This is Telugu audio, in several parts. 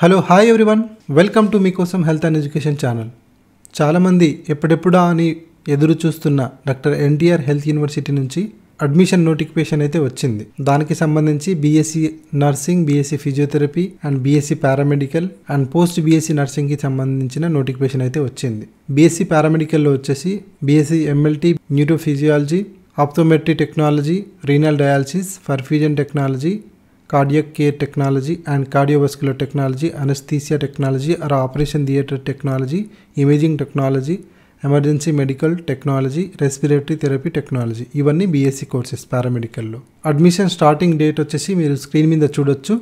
hello hi everyone welcome to మీకోసం హెల్త్ అండ్ ఎడ్యుకేషన్ ఛానల్ చాలామంది ఎప్పుడెప్పుడా అని ఎదురు చూస్తున్న డాక్టర్ ఎన్టీఆర్ హెల్త్ యూనివర్సిటీ నుంచి అడ్మిషన్ నోటిఫికేషన్ అయితే వచ్చింది దానికి సంబంధించి BSc nursing BSc physiotherapy and BSc paramedical and post BSc నర్సింగ్కి సంబంధించిన నోటిఫికేషన్ అయితే వచ్చింది బీఎస్సీ పారామెడికల్లో వచ్చేసి BSc MLT neuro physiology optometry technology renal dialysis perfusion technology cardiac care technology and cardiovascular technology anaesthesia technology or operation theatre technology imaging technology emergency medical technology respiratory therapy technology ఇవన్నీ బీఎస్సీ కోర్సెస్ పారామెడికల్లో అడ్మిషన్ స్టార్టింగ్ డేట్ వచ్చేసి మీరు స్క్రీన్ మీద చూడొచ్చు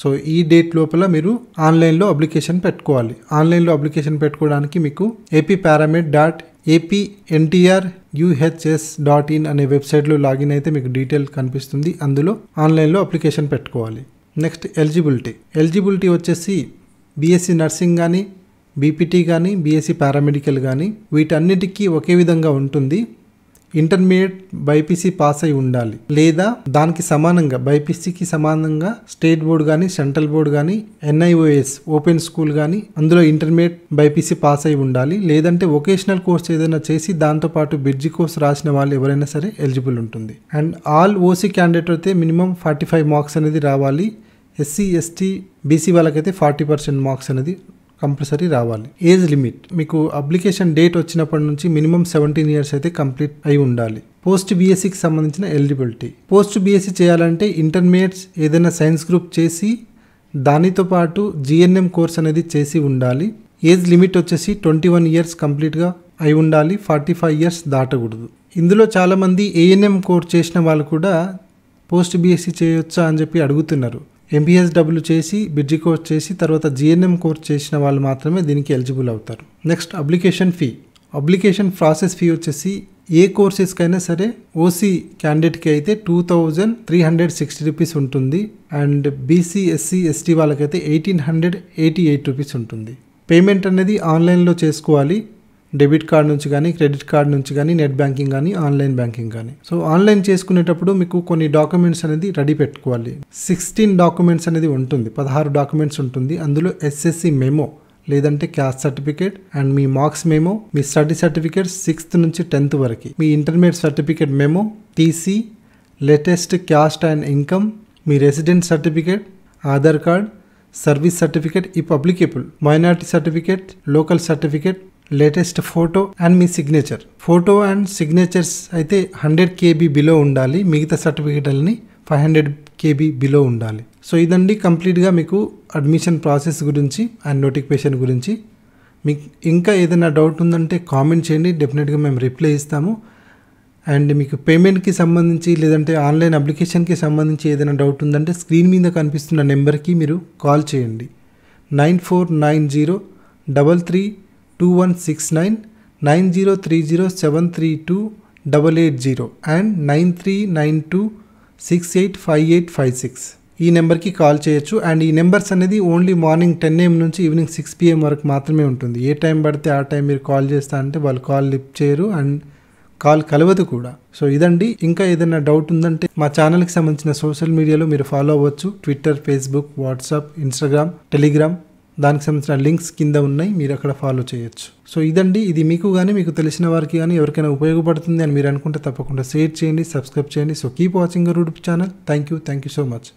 సో ఈ డేట్ లోపల మీరు ఆన్లైన్లో అప్లికేషన్ పెట్టుకోవాలి ఆన్లైన్లో అప్లికేషన్ పెట్టుకోవడానికి మీకు AP paramed dot AP NTR UHS dot in అనే వెబ్సైట్లో లాగిన్ అయితే మీకు డీటెయిల్ కనిపిస్తుంది అందులో ఆన్లైన్లో అప్లికేషన్ పెట్టుకోవాలి నెక్స్ట్ ఎలిజిబిలిటీ ఎలిజిబిలిటీ వచ్చేసి బీఎస్సీ నర్సింగ్ కానీ బీపీటీ కానీ బీఎస్సీ పారామెడికల్ కానీ వీటన్నిటికీ ఒకే విధంగా ఉంటుంది ఇంటర్మీడియట్ బైపీసీ పాస్ అయి ఉండాలి లేదా దానికి సమానంగా బైపీసీకి సమానంగా స్టేట్ బోర్డు కానీ సెంట్రల్ బోర్డు కానీ ఎన్ఐఓఎస్ ఓపెన్ స్కూల్ కానీ అందులో ఇంటర్మీడియట్ బైపీసీ పాస్ అయి ఉండాలి లేదంటే వొకేషనల్ కోర్స్ ఏదైనా చేసి దాంతోపాటు బిడ్జి కోర్స్ రాసిన వాళ్ళు ఎవరైనా సరే ఎలిజిబుల్ ఉంటుంది అండ్ ఆల్ ఓసీ క్యాండిడేట్ అయితే మినిమం ఫార్టీ ఫైవ్ మార్క్స్ అనేది రావాలి ఎస్సీ ఎస్టీ బీసీ వాళ్ళకైతే ఫార్టీ పర్సెంట్ మార్క్స్ అనేది కంపల్సరీ రావాలి ఏజ్ లిమిట్ మీకు అప్లికేషన్ డేట్ వచ్చినప్పటి నుంచి మినిమం సెవెంటీన్ ఇయర్స్ అయితే కంప్లీట్ అయి ఉండాలి పోస్ట్ బీఎస్సీకి e సంబంధించిన ఎలిజిబిలిటీ పోస్ట్ బీఎస్సీ e చేయాలంటే ఇంటర్మీడియట్స్ ఏదైనా సైన్స్ గ్రూప్ చేసి దానితో పాటు జిఎన్ఎం కోర్స్ అనేది చేసి ఉండాలి ఏజ్ లిమిట్ వచ్చేసి ట్వంటీ వన్ ఇయర్స్ కంప్లీట్గా అయి ఉండాలి ఫార్టీ ఫైవ్ ఇయర్స్ దాటకూడదు ఇందులో చాలామంది ఏఎన్ఎం కోర్స్ చేసిన వాళ్ళు కూడా పోస్ట్ బీఎస్సీ e చేయొచ్చా అని చెప్పి అడుగుతున్నారు ఎంబీఎస్డబ్ల్యూ చేసి బిడ్జి కోర్స్ చేసి తర్వాత జిఎన్ఎం కోర్స్ చేసిన వాళ్ళు మాత్రమే దీనికి ఎలిజిబుల్ అవుతారు next application fee application process fee వచ్చేసి ఏ కోర్సెస్కైనా సరే ఓసీ క్యాండిడేట్కి అయితే two thousand three hundred sixty rupees ఉంటుంది అండ్ బీసీ ఎస్సీ ఎస్టీ వాళ్ళకైతే eighteen hundred eighty eight rupees ఉంటుంది పేమెంట్ అనేది ఆన్లైన్లో చేసుకోవాలి డెబిట్ కార్డ్ నుంచి కానీ క్రెడిట్ కార్డ్ నుంచి కానీ నెట్ బ్యాంకింగ్ కానీ ఆన్లైన్ బ్యాంకింగ్ కానీ సో ఆన్లైన్ చేసుకునేటప్పుడు మీకు కొన్ని డాక్యుమెంట్స్ అనేది రెడీ పెట్టుకోవాలి సిక్స్టీన్ డాక్యుమెంట్స్ అనేది ఉంటుంది పదహారు డాక్యుమెంట్స్ ఉంటుంది అందులో ఎస్ఎస్సి మెమో లేదంటే క్యాస్ట్ సర్టిఫికేట్ అండ్ మీ మార్క్స్ మేమో మీ స్టడీ సర్టిఫికేట్ సిక్స్త్ నుంచి టెన్త్ వరకు మీ intermediate certificate memo TC latest caste and income మీ resident certificate Aadhaar card service certificate ఈ applicable minority certificate local certificate latest photo and మీ సిగ్నేచర్ ఫోటో అండ్ సిగ్నేచర్స్ అయితే హండ్రెడ్ కేబీ బిలో ఉండాలి మిగతా సర్టిఫికేట్లని ఫైవ్ హండ్రెడ్ కేబీ బిలో ఉండాలి సో ఇదండి కంప్లీట్గా మీకు అడ్మిషన్ ప్రాసెస్ గురించి అండ్ నోటిఫికేషన్ గురించి మీకు ఇంకా ఏదైనా డౌట్ ఉందంటే కామెంట్ చేయండి డెఫినెట్గా మేము రిప్లై ఇస్తాము అండ్ మీకు పేమెంట్కి సంబంధించి లేదంటే ఆన్లైన్ అప్లికేషన్కి సంబంధించి ఏదైనా డౌట్ ఉందంటే స్క్రీన్ మీద కనిపిస్తున్న నెంబర్కి మీరు కాల్ చేయండి nine four nine zero double three two one six nine nine zero three zero seven three two double eight zero and nine three nine two six eight five eight five six ఈ నెంబర్కి కాల్ చేయొచ్చు అండ్ ఈ నెంబర్స్ అనేది ఓన్లీ మార్నింగ్ టెన్ ఏఎం నుంచి ఈవినింగ్ సిక్స్ పిఎం వరకు మాత్రమే ఉంటుంది ఏ టైం పడితే ఆ టైం మీరు కాల్ చేస్తా అంటే వాళ్ళు కాల్ లిఫ్ట్ చేయరు అండ్ కాల్ కలవదు కూడా సో ఇదండి ఇంకా ఏదైనా డౌట్ ఉందంటే మా ఛానల్కి సంబంధించిన సోషల్ మీడియాలో మీరు ఫాలో అవ్వచ్చు Twitter Facebook WhatsApp Instagram Telegram దానికి సంబంధించిన లింక్స్ కింద ఉన్నాయి మీరు అక్కడ ఫాలో చేయొచ్చు సో ఇదండి ఇది మీకు కానీ మీకు తెలిసిన వారికి కానీ ఎవరికైనా ఉపయోగపడుతుంది అని మీరు అనుకుంటే తప్పకుండా షేర్ చేయండి సబ్స్క్రైబ్ చేయండి so keep watching root channel thank you thank you so much